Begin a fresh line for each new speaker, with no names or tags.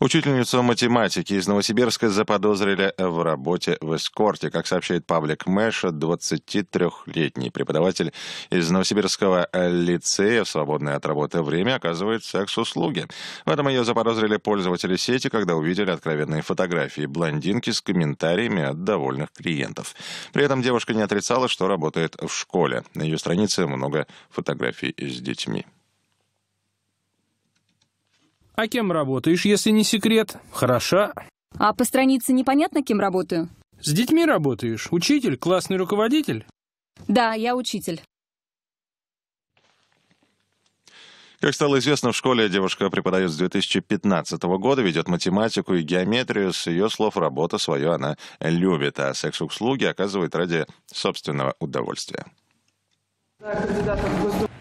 Учительницу математики из Новосибирска заподозрили в работе в эскорте. Как сообщает Паблик Мэша, 23-летний преподаватель из Новосибирского лицея в свободное от работы время оказывает секс-услуги. В этом ее заподозрили пользователи сети, когда увидели откровенные фотографии блондинки с комментариями от довольных клиентов. При этом девушка не отрицала, что работает в школе. На ее странице много фотографий с детьми.
А кем работаешь, если не секрет? Хороша.
А по странице непонятно, кем работаю?
С детьми работаешь? Учитель? Классный руководитель?
Да, я учитель.
Как стало известно, в школе
девушка преподает с 2015 года, ведет математику и геометрию. С ее слов, работа свою она любит, а секс-услуги оказывает ради собственного удовольствия. Да,